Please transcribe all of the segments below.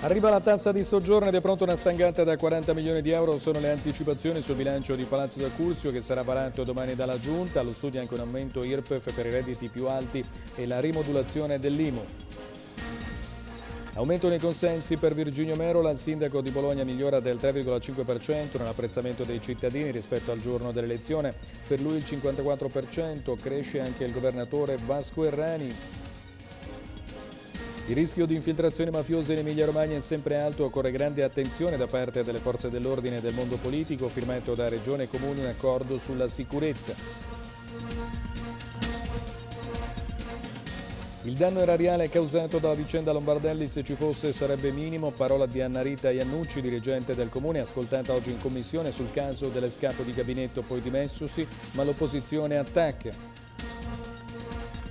Arriva la tassa di soggiorno ed è pronta una stangata da 40 milioni di euro. Sono le anticipazioni sul bilancio di Palazzo del d'Accursio che sarà varato domani dalla Giunta. Allo studio anche un aumento IRPEF per i redditi più alti e la rimodulazione dell'IMU. Aumento nei consensi per Virginio Merola, il sindaco di Bologna migliora del 3,5% nell'apprezzamento dei cittadini rispetto al giorno dell'elezione. Per lui il 54%, cresce anche il governatore Vasco Errani. Il rischio di infiltrazioni mafiose in Emilia Romagna è sempre alto, occorre grande attenzione da parte delle forze dell'ordine e del mondo politico, firmato da Regione e Comuni un accordo sulla sicurezza. Il danno erariale causato dalla vicenda Lombardelli, se ci fosse, sarebbe minimo. Parola di Anna Rita Iannucci, dirigente del Comune, ascoltata oggi in commissione sul caso dell'escapo di gabinetto poi dimessosi, ma l'opposizione attacca.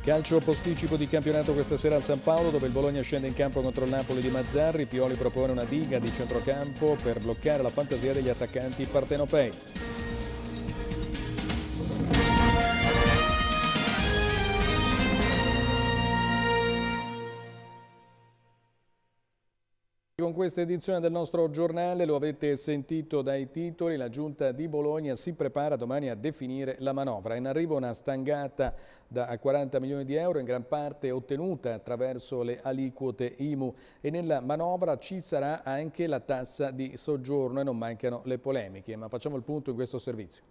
Calcio posticipo di campionato questa sera al San Paolo dove il Bologna scende in campo contro il Napoli di Mazzarri. Pioli propone una diga di centrocampo per bloccare la fantasia degli attaccanti partenopei. con questa edizione del nostro giornale, lo avete sentito dai titoli, la Giunta di Bologna si prepara domani a definire la manovra. In arrivo una stangata da 40 milioni di euro, in gran parte ottenuta attraverso le aliquote IMU e nella manovra ci sarà anche la tassa di soggiorno e non mancano le polemiche, ma facciamo il punto in questo servizio.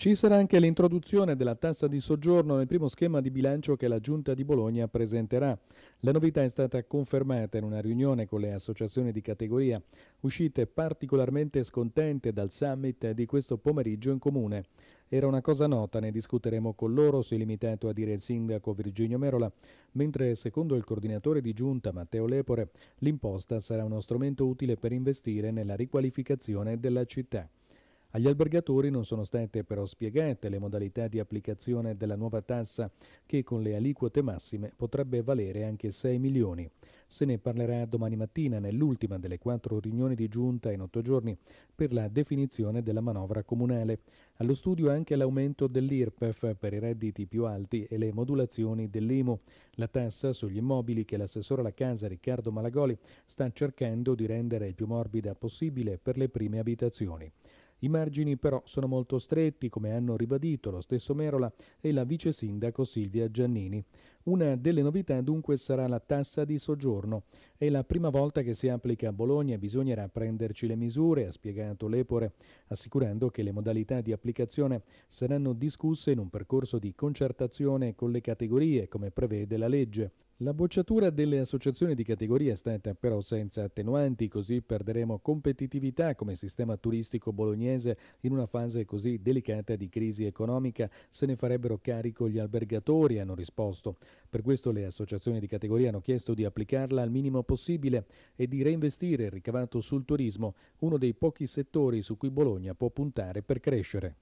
Ci sarà anche l'introduzione della tassa di soggiorno nel primo schema di bilancio che la Giunta di Bologna presenterà. La novità è stata confermata in una riunione con le associazioni di categoria, uscite particolarmente scontente dal summit di questo pomeriggio in comune. Era una cosa nota, ne discuteremo con loro, si è limitato a dire il sindaco Virginio Merola, mentre secondo il coordinatore di giunta Matteo Lepore l'imposta sarà uno strumento utile per investire nella riqualificazione della città. Agli albergatori non sono state però spiegate le modalità di applicazione della nuova tassa che con le aliquote massime potrebbe valere anche 6 milioni. Se ne parlerà domani mattina nell'ultima delle quattro riunioni di giunta in otto giorni per la definizione della manovra comunale. Allo studio anche l'aumento dell'IRPEF per i redditi più alti e le modulazioni dell'IMU, la tassa sugli immobili che l'assessore alla casa Riccardo Malagoli sta cercando di rendere il più morbida possibile per le prime abitazioni. I margini però sono molto stretti, come hanno ribadito lo stesso Merola e la vice sindaco Silvia Giannini. Una delle novità dunque sarà la tassa di soggiorno. È la prima volta che si applica a Bologna, bisognerà prenderci le misure, ha spiegato Lepore, assicurando che le modalità di applicazione saranno discusse in un percorso di concertazione con le categorie, come prevede la legge. La bocciatura delle associazioni di categoria è stata però senza attenuanti, così perderemo competitività come sistema turistico bolognese in una fase così delicata di crisi economica. Se ne farebbero carico gli albergatori, hanno risposto. Per questo le associazioni di categoria hanno chiesto di applicarla al minimo possibile e di reinvestire il ricavato sul turismo, uno dei pochi settori su cui Bologna può puntare per crescere.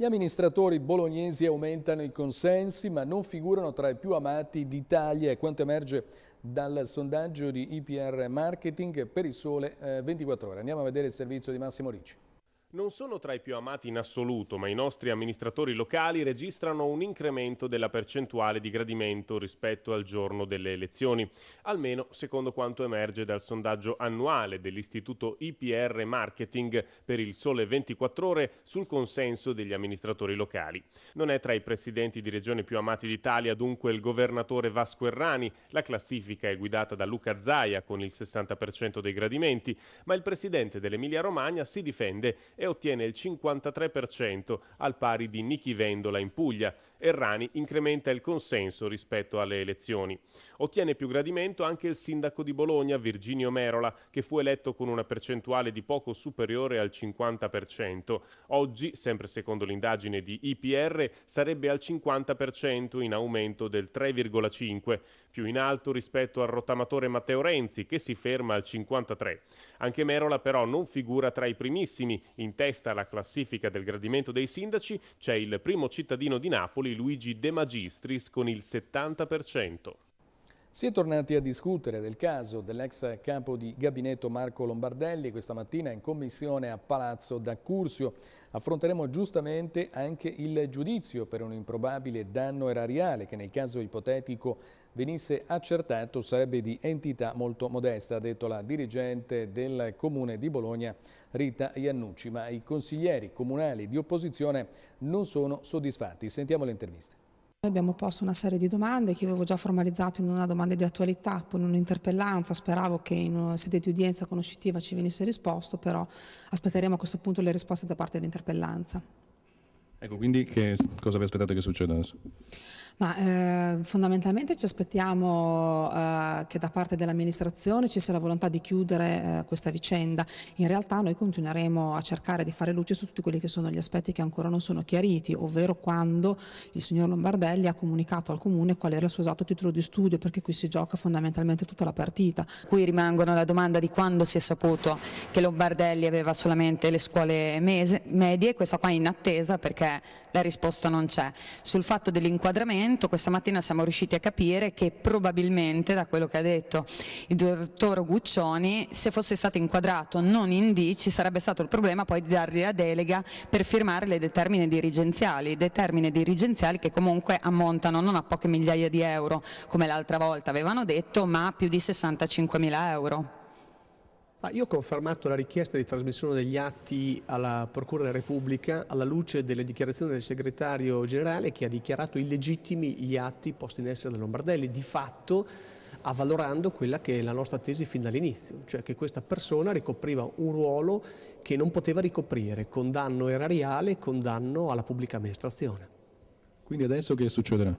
Gli amministratori bolognesi aumentano i consensi ma non figurano tra i più amati d'Italia, quanto emerge dal sondaggio di IPR Marketing per il Sole 24 eh, Ore. Andiamo a vedere il servizio di Massimo Ricci non sono tra i più amati in assoluto, ma i nostri amministratori locali registrano un incremento della percentuale di gradimento rispetto al giorno delle elezioni, almeno secondo quanto emerge dal sondaggio annuale dell'Istituto IPR Marketing per il Sole 24 ore sul consenso degli amministratori locali. Non è tra i presidenti di regione più amati d'Italia dunque il governatore Vasco Errani, la classifica è guidata da Luca Zaia con il 60% dei gradimenti, ma il presidente dell'Emilia Romagna si difende e ottiene il 53% al pari di Nichi Vendola in Puglia. Errani incrementa il consenso rispetto alle elezioni. Ottiene più gradimento anche il sindaco di Bologna, Virginio Merola, che fu eletto con una percentuale di poco superiore al 50%. Oggi, sempre secondo l'indagine di IPR, sarebbe al 50% in aumento del 3,5%, più in alto rispetto al rottamatore Matteo Renzi, che si ferma al 53%. Anche Merola però non figura tra i primissimi. In testa alla classifica del gradimento dei sindaci c'è il primo cittadino di Napoli, Napoli Luigi De Magistris con il 70%. Si è tornati a discutere del caso dell'ex capo di gabinetto Marco Lombardelli questa mattina in commissione a Palazzo d'Accursio. Affronteremo giustamente anche il giudizio per un improbabile danno erariale che nel caso ipotetico venisse accertato sarebbe di entità molto modesta, ha detto la dirigente del Comune di Bologna Rita Iannucci, ma i consiglieri comunali di opposizione non sono soddisfatti. Sentiamo le interviste. abbiamo posto una serie di domande che avevo già formalizzato in una domanda di attualità, poi in un'interpellanza, speravo che in una sede di udienza conoscitiva ci venisse risposto, però aspetteremo a questo punto le risposte da parte dell'interpellanza. Ecco, quindi che cosa vi aspettate che succeda adesso? Ma eh, fondamentalmente ci aspettiamo eh, che da parte dell'amministrazione ci sia la volontà di chiudere eh, questa vicenda. In realtà noi continueremo a cercare di fare luce su tutti quelli che sono gli aspetti che ancora non sono chiariti, ovvero quando il signor Lombardelli ha comunicato al Comune qual era il suo esatto titolo di studio, perché qui si gioca fondamentalmente tutta la partita. Qui rimangono la domanda di quando si è saputo che Lombardelli aveva solamente le scuole medie, questa qua è in attesa perché la risposta non c'è. Sul fatto dell'inquadramento Parlamento questa mattina siamo riusciti a capire che probabilmente, da quello che ha detto il dottor Guccioni, se fosse stato inquadrato non in D ci sarebbe stato il problema poi di dargli la delega per firmare le determine dirigenziali, determine dirigenziali che comunque ammontano non a poche migliaia di euro come l'altra volta avevano detto, ma a più di 65 mila euro. Ah, io ho confermato la richiesta di trasmissione degli atti alla Procura della Repubblica alla luce delle dichiarazioni del segretario generale che ha dichiarato illegittimi gli atti posti in essere da Lombardelli, di fatto avvalorando quella che è la nostra tesi fin dall'inizio, cioè che questa persona ricopriva un ruolo che non poteva ricoprire, con danno erariale e con danno alla pubblica amministrazione. Quindi adesso che succederà?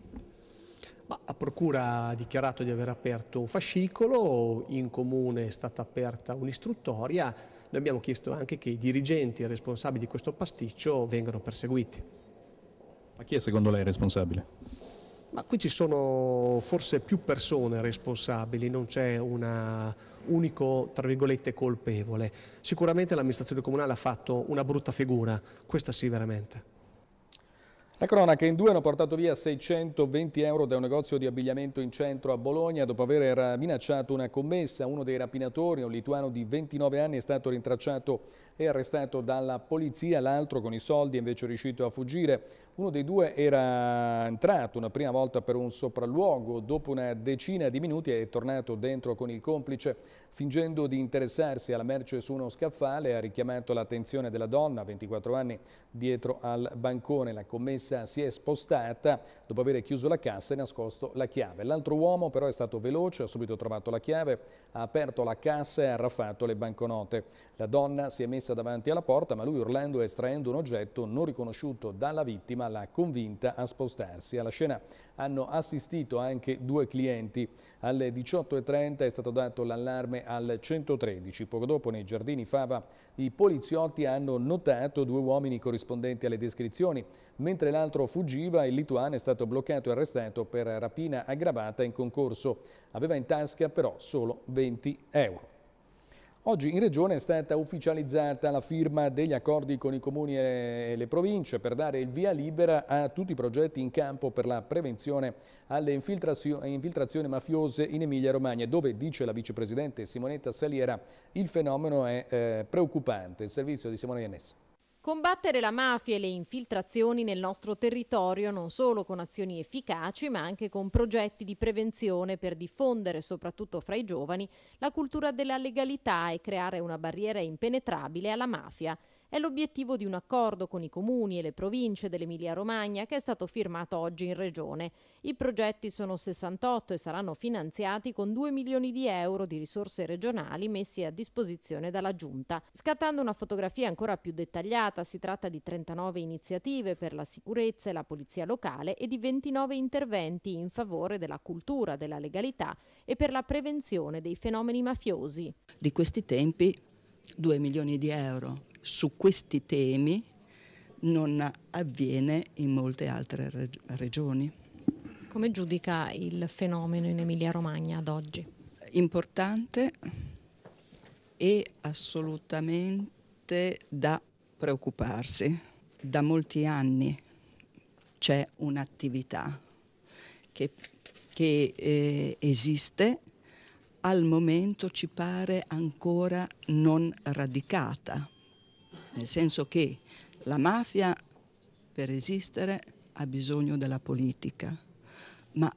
Ma la Procura ha dichiarato di aver aperto un fascicolo, in comune è stata aperta un'istruttoria, noi abbiamo chiesto anche che i dirigenti e responsabili di questo pasticcio vengano perseguiti. Ma chi è secondo lei responsabile? Ma qui ci sono forse più persone responsabili, non c'è un unico, tra virgolette, colpevole. Sicuramente l'amministrazione comunale ha fatto una brutta figura, questa sì veramente. La cronaca in due hanno portato via 620 euro da un negozio di abbigliamento in centro a Bologna dopo aver minacciato una commessa. Uno dei rapinatori, un lituano di 29 anni, è stato rintracciato è arrestato dalla polizia, l'altro con i soldi è invece riuscito a fuggire. Uno dei due era entrato una prima volta per un sopralluogo, dopo una decina di minuti è tornato dentro con il complice, fingendo di interessarsi alla merce su uno scaffale, ha richiamato l'attenzione della donna, 24 anni, dietro al bancone. La commessa si è spostata dopo aver chiuso la cassa e nascosto la chiave. L'altro uomo però è stato veloce, ha subito trovato la chiave, ha aperto la cassa e ha raffato le banconote. La donna si è messa sicurezza davanti alla porta, ma lui urlando e estraendo un oggetto non riconosciuto dalla vittima l'ha convinta a spostarsi. Alla scena hanno assistito anche due clienti. Alle 18.30 è stato dato l'allarme al 113. Poco dopo nei giardini Fava i poliziotti hanno notato due uomini corrispondenti alle descrizioni. Mentre l'altro fuggiva, il lituano è stato bloccato e arrestato per rapina aggravata in concorso. Aveva in tasca però solo 20 euro. Oggi in Regione è stata ufficializzata la firma degli accordi con i comuni e le province per dare il via libera a tutti i progetti in campo per la prevenzione alle infiltrazioni mafiose in Emilia-Romagna, dove, dice la vicepresidente Simonetta Saliera, il fenomeno è eh, preoccupante. Il servizio di Simone Iannessa. Combattere la mafia e le infiltrazioni nel nostro territorio non solo con azioni efficaci, ma anche con progetti di prevenzione per diffondere, soprattutto fra i giovani, la cultura della legalità e creare una barriera impenetrabile alla mafia. È l'obiettivo di un accordo con i comuni e le province dell'Emilia-Romagna che è stato firmato oggi in Regione. I progetti sono 68 e saranno finanziati con 2 milioni di euro di risorse regionali messi a disposizione dalla Giunta. Scattando una fotografia ancora più dettagliata, si tratta di 39 iniziative per la sicurezza e la polizia locale e di 29 interventi in favore della cultura, della legalità e per la prevenzione dei fenomeni mafiosi. Di questi tempi 2 milioni di euro su questi temi non avviene in molte altre reg regioni. Come giudica il fenomeno in Emilia-Romagna ad oggi? Importante e assolutamente da preoccuparsi. Da molti anni c'è un'attività che, che eh, esiste, al momento ci pare ancora non radicata nel senso che la mafia per esistere ha bisogno della politica, ma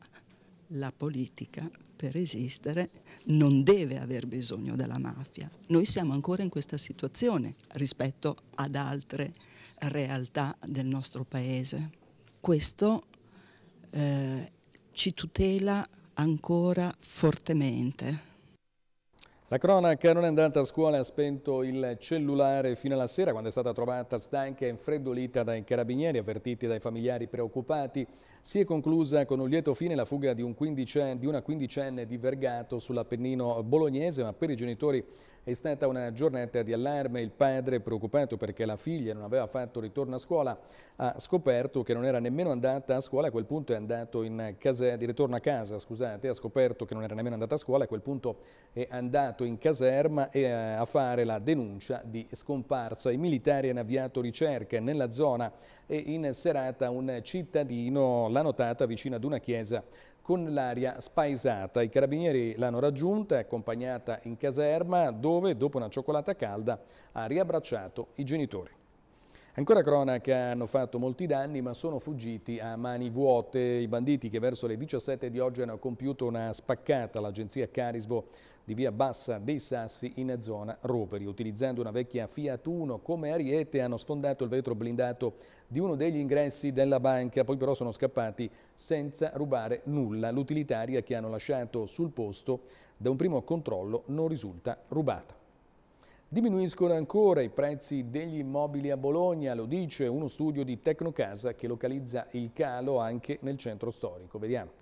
la politica per esistere non deve aver bisogno della mafia. Noi siamo ancora in questa situazione rispetto ad altre realtà del nostro paese. Questo eh, ci tutela ancora fortemente la cronaca non è andata a scuola, ha spento il cellulare fino alla sera quando è stata trovata stanca e infreddolita dai carabinieri avvertiti dai familiari preoccupati. Si è conclusa con un lieto fine la fuga di, un di una quindicenne di Vergato sull'Appennino bolognese, ma per i genitori è stata una giornata di allarme, il padre preoccupato perché la figlia non aveva fatto ritorno a scuola ha scoperto che non era nemmeno andata a scuola, a quel punto è andato casa, di ritorno a casa, scusate, ha scoperto che non era nemmeno andata a scuola, a quel punto è andato in caserma e, eh, a fare la denuncia di scomparsa. I militari hanno avviato ricerche nella zona e in serata un cittadino l'ha notata vicino ad una chiesa con l'aria spaesata. I carabinieri l'hanno raggiunta e accompagnata in caserma dove, dopo una cioccolata calda, ha riabbracciato i genitori. Ancora cronaca, hanno fatto molti danni ma sono fuggiti a mani vuote. I banditi che verso le 17 di oggi hanno compiuto una spaccata all'agenzia Carisbo di via Bassa dei Sassi in zona Roveri. Utilizzando una vecchia Fiat Uno come ariete hanno sfondato il vetro blindato di uno degli ingressi della banca, poi però sono scappati senza rubare nulla. L'utilitaria che hanno lasciato sul posto da un primo controllo non risulta rubata. Diminuiscono ancora i prezzi degli immobili a Bologna, lo dice uno studio di Tecnocasa che localizza il calo anche nel centro storico. Vediamo.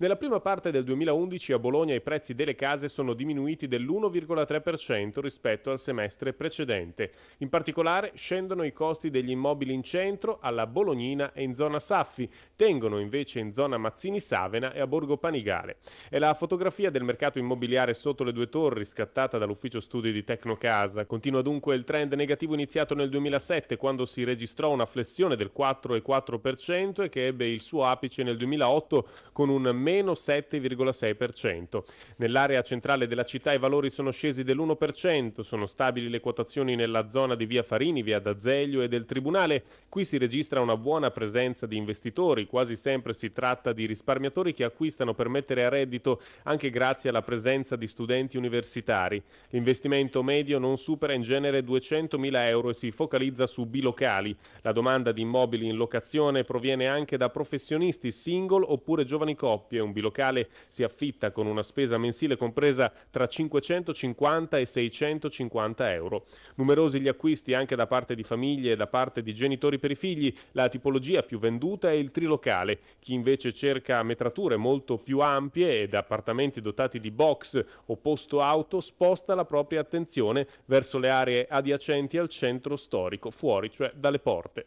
Nella prima parte del 2011 a Bologna i prezzi delle case sono diminuiti dell'1,3% rispetto al semestre precedente. In particolare scendono i costi degli immobili in centro, alla Bolognina e in zona Saffi, tengono invece in zona Mazzini Savena e a Borgo Panigale. È la fotografia del mercato immobiliare sotto le due torri scattata dall'ufficio studi di Tecnocasa. Continua dunque il trend negativo iniziato nel 2007 quando si registrò una flessione del 4,4% e che ebbe il suo apice nel 2008 con un meno meno 7,6%. Nell'area centrale della città i valori sono scesi dell'1%, sono stabili le quotazioni nella zona di via Farini, via D'Azeglio e del Tribunale. Qui si registra una buona presenza di investitori, quasi sempre si tratta di risparmiatori che acquistano per mettere a reddito anche grazie alla presenza di studenti universitari. L'investimento medio non supera in genere 200.000 euro e si focalizza su bilocali. La domanda di immobili in locazione proviene anche da professionisti single oppure giovani coppie Calabria un bilocale si affitta con una spesa mensile compresa tra 550 e 650 euro. Numerosi gli acquisti anche da parte di famiglie e da parte di genitori per i figli, la tipologia più venduta è il trilocale. Chi invece cerca metrature molto più ampie ed appartamenti dotati di box o posto auto sposta la propria attenzione verso le aree adiacenti al centro storico, fuori cioè dalle porte.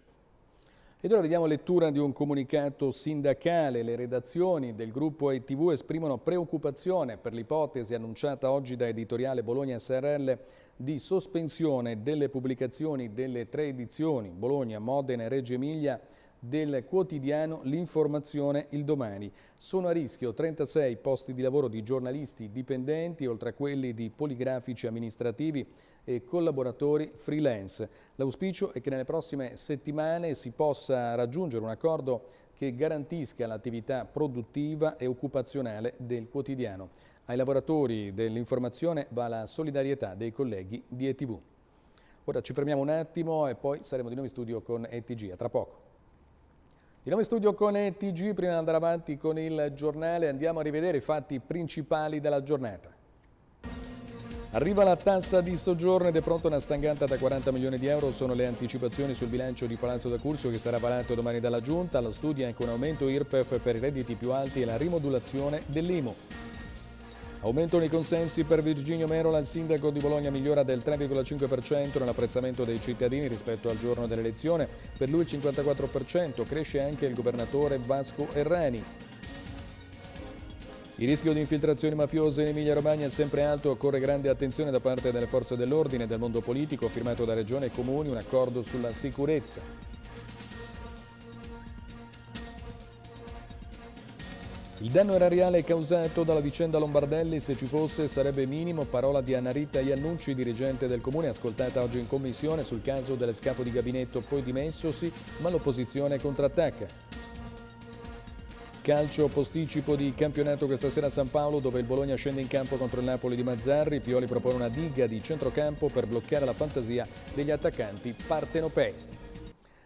Ed ora vediamo lettura di un comunicato sindacale. Le redazioni del gruppo ITV esprimono preoccupazione per l'ipotesi annunciata oggi da Editoriale Bologna SRL di sospensione delle pubblicazioni delle tre edizioni Bologna, Modena e Reggio Emilia del quotidiano L'informazione il domani. Sono a rischio 36 posti di lavoro di giornalisti dipendenti, oltre a quelli di poligrafici amministrativi e collaboratori freelance. L'auspicio è che nelle prossime settimane si possa raggiungere un accordo che garantisca l'attività produttiva e occupazionale del quotidiano. Ai lavoratori dell'informazione va la solidarietà dei colleghi di ETV. Ora ci fermiamo un attimo e poi saremo di nuovo in studio con ETG. A tra poco. Di nuovo in studio con TG, prima di andare avanti con il giornale andiamo a rivedere i fatti principali della giornata. Arriva la tassa di soggiorno ed è pronta una stangata da 40 milioni di euro. Sono le anticipazioni sul bilancio di Palazzo da Curzio che sarà varato domani dalla Giunta. lo studio anche un aumento IRPEF per i redditi più alti e la rimodulazione dell'IMU. Aumentano i consensi per Virginio Merola, il sindaco di Bologna migliora del 3,5% nell'apprezzamento dei cittadini rispetto al giorno dell'elezione, per lui il 54%, cresce anche il governatore Vasco Errani. Il rischio di infiltrazioni mafiose in Emilia-Romagna è sempre alto, occorre grande attenzione da parte delle forze dell'ordine e del mondo politico, firmato da Regione e Comuni un accordo sulla sicurezza. Il danno erariale causato dalla vicenda Lombardelli, se ci fosse, sarebbe minimo. Parola di Anarita Iannucci, dirigente del Comune, ascoltata oggi in commissione sul caso delle dell'escapo di gabinetto, poi dimessosi, ma l'opposizione contrattacca. Calcio posticipo di campionato questa sera a San Paolo dove il Bologna scende in campo contro il Napoli di Mazzarri. Pioli propone una diga di centrocampo per bloccare la fantasia degli attaccanti partenopei.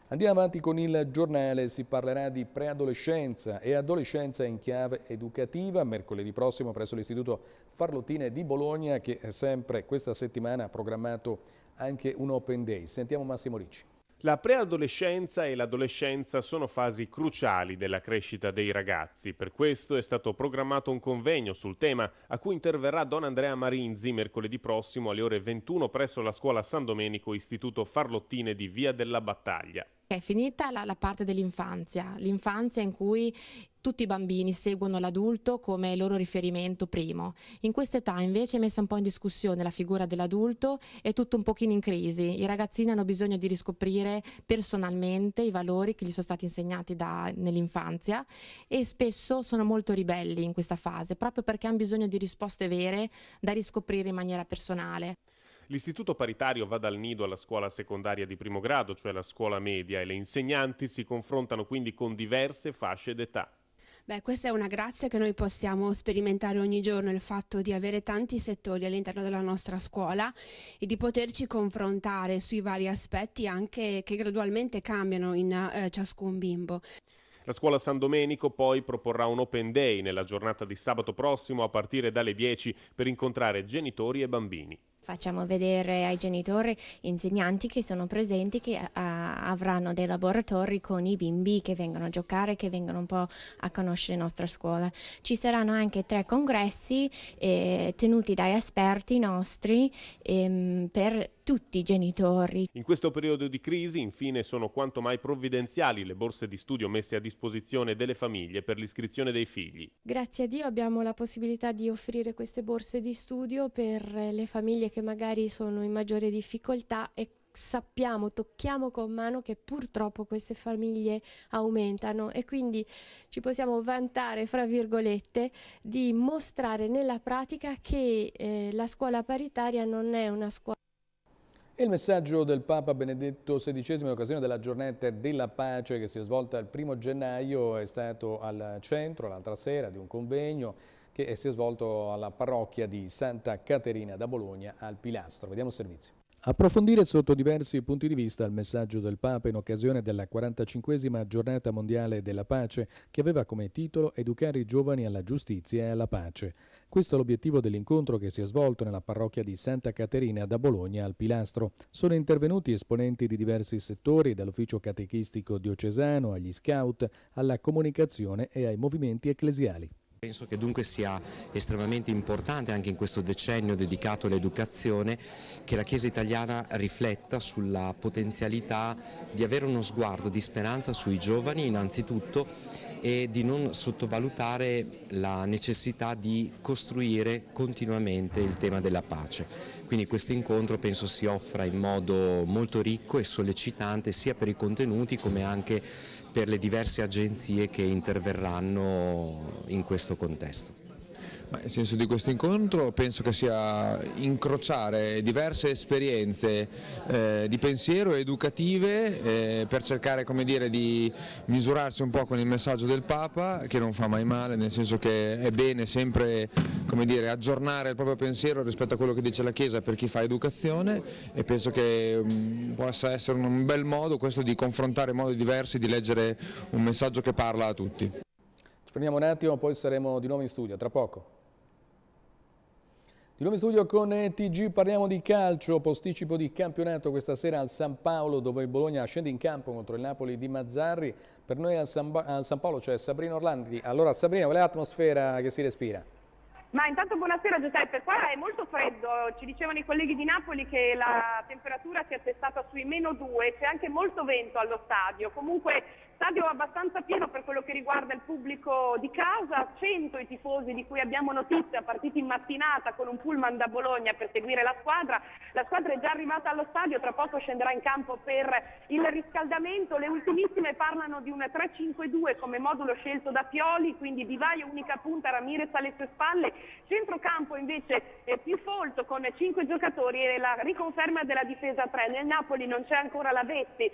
Andiamo avanti con il giornale, si parlerà di preadolescenza e adolescenza in chiave educativa mercoledì prossimo presso l'Istituto Farlottine di Bologna che sempre questa settimana ha programmato anche un Open Day. Sentiamo Massimo Ricci. La preadolescenza e l'adolescenza sono fasi cruciali della crescita dei ragazzi, per questo è stato programmato un convegno sul tema a cui interverrà Don Andrea Marinzi mercoledì prossimo alle ore 21 presso la scuola San Domenico Istituto Farlottine di Via della Battaglia. È finita la, la parte dell'infanzia, l'infanzia in cui tutti i bambini seguono l'adulto come loro riferimento primo. In quest'età invece è messa un po' in discussione la figura dell'adulto, è tutto un pochino in crisi. I ragazzini hanno bisogno di riscoprire personalmente i valori che gli sono stati insegnati nell'infanzia e spesso sono molto ribelli in questa fase, proprio perché hanno bisogno di risposte vere da riscoprire in maniera personale. L'istituto paritario va dal nido alla scuola secondaria di primo grado, cioè la scuola media, e le insegnanti si confrontano quindi con diverse fasce d'età. Beh, questa è una grazia che noi possiamo sperimentare ogni giorno, il fatto di avere tanti settori all'interno della nostra scuola e di poterci confrontare sui vari aspetti anche che gradualmente cambiano in eh, ciascun bimbo. La scuola San Domenico poi proporrà un open day nella giornata di sabato prossimo a partire dalle 10 per incontrare genitori e bambini facciamo vedere ai genitori insegnanti che sono presenti che a, eh, avranno dei laboratori con i bimbi che vengono a giocare, che vengono un po' a conoscere la nostra scuola. Ci saranno anche tre congressi eh, tenuti dai esperti nostri ehm, per tutti i genitori. In questo periodo di crisi, infine, sono quanto mai provvidenziali le borse di studio messe a disposizione delle famiglie per l'iscrizione dei figli. Grazie a Dio abbiamo la possibilità di offrire queste borse di studio per le famiglie che magari sono in maggiore difficoltà e sappiamo, tocchiamo con mano che purtroppo queste famiglie aumentano e quindi ci possiamo vantare, fra virgolette, di mostrare nella pratica che eh, la scuola paritaria non è una scuola il messaggio del Papa Benedetto XVI in occasione della giornata della pace che si è svolta il primo gennaio è stato al centro l'altra sera di un convegno che si è svolto alla parrocchia di Santa Caterina da Bologna al Pilastro. Vediamo il servizio. Approfondire sotto diversi punti di vista il messaggio del Papa in occasione della 45esima giornata mondiale della pace che aveva come titolo Educare i giovani alla giustizia e alla pace. Questo è l'obiettivo dell'incontro che si è svolto nella parrocchia di Santa Caterina da Bologna al Pilastro. Sono intervenuti esponenti di diversi settori, dall'ufficio catechistico diocesano agli scout, alla comunicazione e ai movimenti ecclesiali. Penso che dunque sia estremamente importante anche in questo decennio dedicato all'educazione che la Chiesa italiana rifletta sulla potenzialità di avere uno sguardo di speranza sui giovani innanzitutto e di non sottovalutare la necessità di costruire continuamente il tema della pace. Quindi questo incontro penso si offra in modo molto ricco e sollecitante sia per i contenuti come anche per le diverse agenzie che interverranno in questo contesto. Ma il senso di questo incontro penso che sia incrociare diverse esperienze eh, di pensiero educative eh, per cercare dire, di misurarsi un po' con il messaggio del Papa che non fa mai male, nel senso che è bene sempre dire, aggiornare il proprio pensiero rispetto a quello che dice la Chiesa per chi fa educazione e penso che mh, mm, possa essere un bel modo questo di confrontare modi diversi di leggere un messaggio che parla a tutti. Ci fermiamo un attimo, poi saremo di nuovo in studio, tra poco. Di nuovo in studio con eh, TG parliamo di calcio, posticipo di campionato questa sera al San Paolo dove il Bologna scende in campo contro il Napoli di Mazzarri. Per noi al San, ba al San Paolo c'è cioè Sabrina Orlandi. Allora Sabrina, qual è l'atmosfera che si respira? Ma intanto buonasera Giuseppe, qua è molto freddo, ci dicevano i colleghi di Napoli che la temperatura si è attestata sui meno 2, c'è anche molto vento allo stadio, comunque stadio abbastanza pieno per quello che riguarda il pubblico di casa, 100 i tifosi di cui abbiamo notizia, partiti in mattinata con un pullman da Bologna per seguire la squadra. La squadra è già arrivata allo stadio, tra poco scenderà in campo per il riscaldamento. Le ultimissime parlano di un 3-5-2 come modulo scelto da Pioli, quindi Divaio unica punta, Ramirez alle sue spalle. Centrocampo invece più folto con 5 giocatori e la riconferma della difesa 3. Nel Napoli non c'è ancora la Vetti,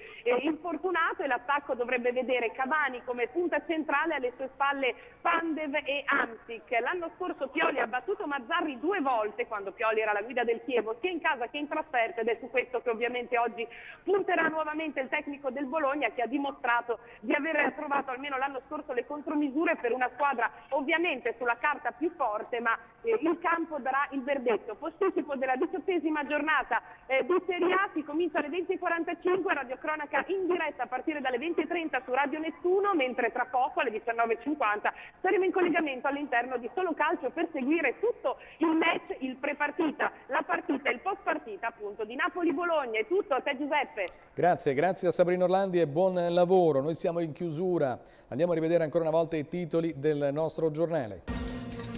infortunato e l'attacco dovrebbe vedere Cavani come punta centrale alle sue spalle Pandev e Antic. L'anno scorso Pioli ha battuto Mazzarri due volte quando Pioli era la guida del Chievo, sia in casa che in trasferta ed è su questo che ovviamente oggi punterà nuovamente il tecnico del Bologna che ha dimostrato di aver trovato almeno l'anno scorso le contromisure per una squadra ovviamente sulla carta più forte ma eh, il campo darà il verdetto. Posticipo della diciottesima giornata eh, di Serie A si comincia alle 20.45, radiocronaca in diretta a partire dalle 20.30 su Radio Nettuno, mentre tra poco alle 19.50 saremo in collegamento all'interno di Solo Calcio per seguire tutto il match, il prepartita, la partita e il post partita appunto di Napoli-Bologna. È tutto, a te Giuseppe. Grazie, grazie a Sabrina Orlandi e buon lavoro. Noi siamo in chiusura Andiamo a rivedere ancora una volta i titoli del nostro giornale.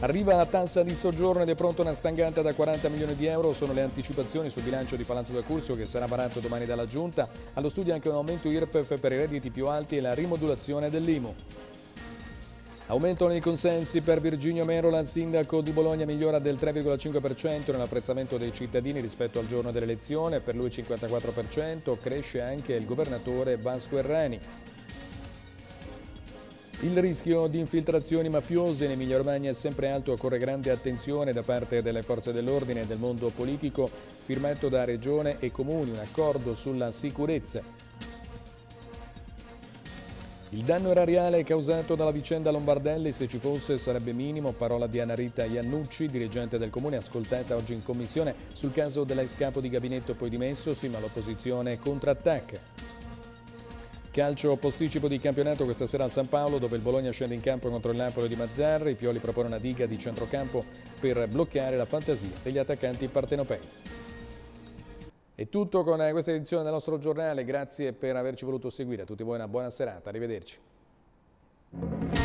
Arriva la tassa di soggiorno ed è pronta una stangata da 40 milioni di euro, sono le anticipazioni sul bilancio di Palazzo D'Accursio che sarà varato domani dalla Giunta, allo studio anche un aumento IRPEF per i redditi più alti e la rimodulazione dell'IMU. Aumentano i consensi per Virginio Merola, sindaco di Bologna migliora del 3,5% nell'apprezzamento dei cittadini rispetto al giorno dell'elezione, per lui 54%, cresce anche il governatore Vasco Errani. Il rischio di infiltrazioni mafiose in Emilia Romagna è sempre alto e occorre grande attenzione da parte delle forze dell'ordine e del mondo politico, firmato da Regione e Comuni, un accordo sulla sicurezza. Il danno erariale causato dalla vicenda Lombardelli, se ci fosse, sarebbe minimo. Parola di Anarita Iannucci, dirigente del Comune, ascoltata oggi in commissione sul caso dell'ex capo di gabinetto poi dimesso, sì ma l'opposizione contrattacca. Calcio posticipo di campionato questa sera al San Paolo dove il Bologna scende in campo contro il Napoli di Mazzarri. Pioli propone una diga di centrocampo per bloccare la fantasia degli attaccanti partenopei. È tutto con eh, questa edizione del nostro giornale, grazie per averci voluto seguire. A tutti voi una buona serata, arrivederci.